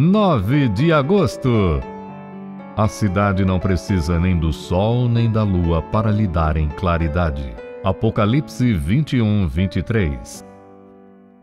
9 de agosto. A cidade não precisa nem do sol nem da lua para lhe darem claridade. Apocalipse 21, 23.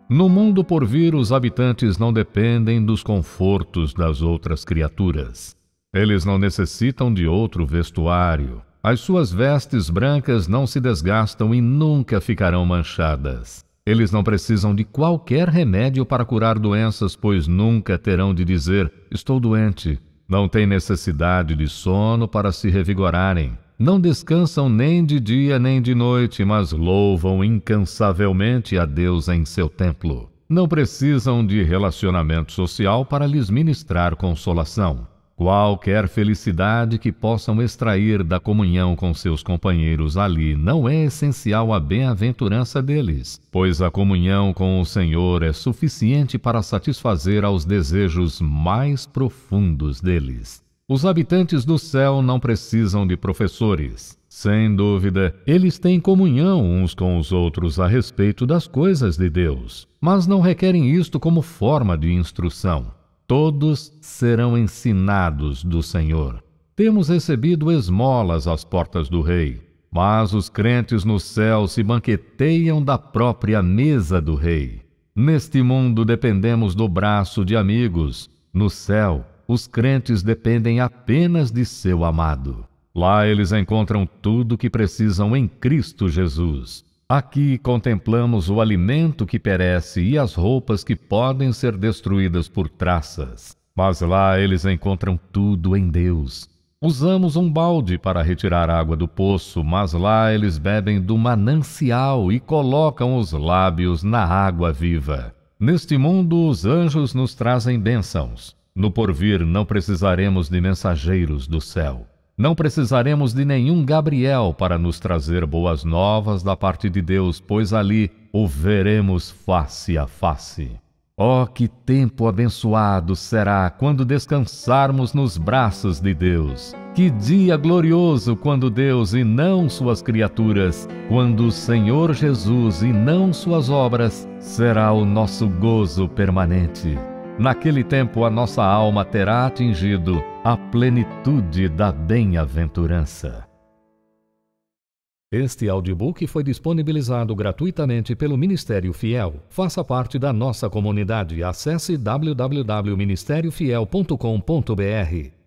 No mundo por vir, os habitantes não dependem dos confortos das outras criaturas. Eles não necessitam de outro vestuário. As suas vestes brancas não se desgastam e nunca ficarão manchadas. Eles não precisam de qualquer remédio para curar doenças, pois nunca terão de dizer: Estou doente. Não têm necessidade de sono para se revigorarem. Não descansam nem de dia nem de noite, mas louvam incansavelmente a Deus em seu templo. Não precisam de relacionamento social para lhes ministrar consolação. Qualquer felicidade que possam extrair da comunhão com seus companheiros ali não é essencial à bem-aventurança deles, pois a comunhão com o Senhor é suficiente para satisfazer aos desejos mais profundos deles. Os habitantes do céu não precisam de professores. Sem dúvida, eles têm comunhão uns com os outros a respeito das coisas de Deus, mas não requerem isto como forma de instrução todos serão ensinados do Senhor. Temos recebido esmolas às portas do Rei, mas os crentes no céu se banqueteiam da própria mesa do Rei. Neste mundo dependemos do braço de amigos. No céu, os crentes dependem apenas de seu amado. Lá eles encontram tudo o que precisam em Cristo Jesus. Aqui contemplamos o alimento que perece e as roupas que podem ser destruídas por traças. Mas lá eles encontram tudo em Deus. Usamos um balde para retirar água do poço, mas lá eles bebem do manancial e colocam os lábios na água viva. Neste mundo, os anjos nos trazem bênçãos. No porvir, não precisaremos de mensageiros do céu. Não precisaremos de nenhum Gabriel para nos trazer boas novas da parte de Deus, pois ali o veremos face a face. Oh, que tempo abençoado será quando descansarmos nos braços de Deus! Que dia glorioso quando Deus e não suas criaturas, quando o Senhor Jesus e não suas obras, será o nosso gozo permanente. Naquele tempo a nossa alma terá atingido a plenitude da bem-aventurança. Este audiobook foi disponibilizado gratuitamente pelo Ministério Fiel. Faça parte da nossa comunidade. Acesse www.ministériofiel.com.br.